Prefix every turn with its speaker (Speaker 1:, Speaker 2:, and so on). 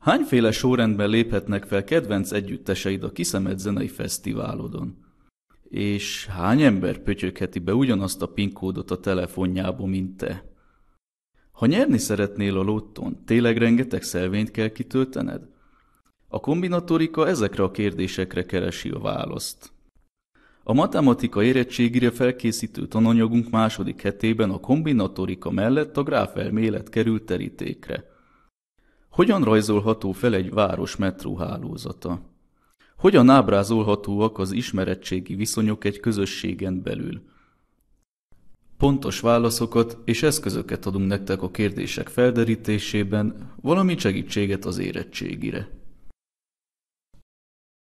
Speaker 1: Hányféle sorrendben léphetnek fel kedvenc együtteseid a Kiszemet Zenei Fesztiválodon? És hány ember pötyögheti be ugyanazt a PIN kódot a telefonjába, mint te? Ha nyerni szeretnél a lotton, tényleg rengeteg szelvényt kell kitöltened? A kombinatorika ezekre a kérdésekre keresi a választ. A matematika érettségére felkészítő tananyagunk második hetében a kombinatorika mellett a gráfelmélet került terítékre – hogyan rajzolható fel egy város metróhálózata? Hogyan ábrázolhatóak az ismerettségi viszonyok egy közösségen belül? Pontos válaszokat és eszközöket adunk nektek a kérdések felderítésében, valamint segítséget az érettségire.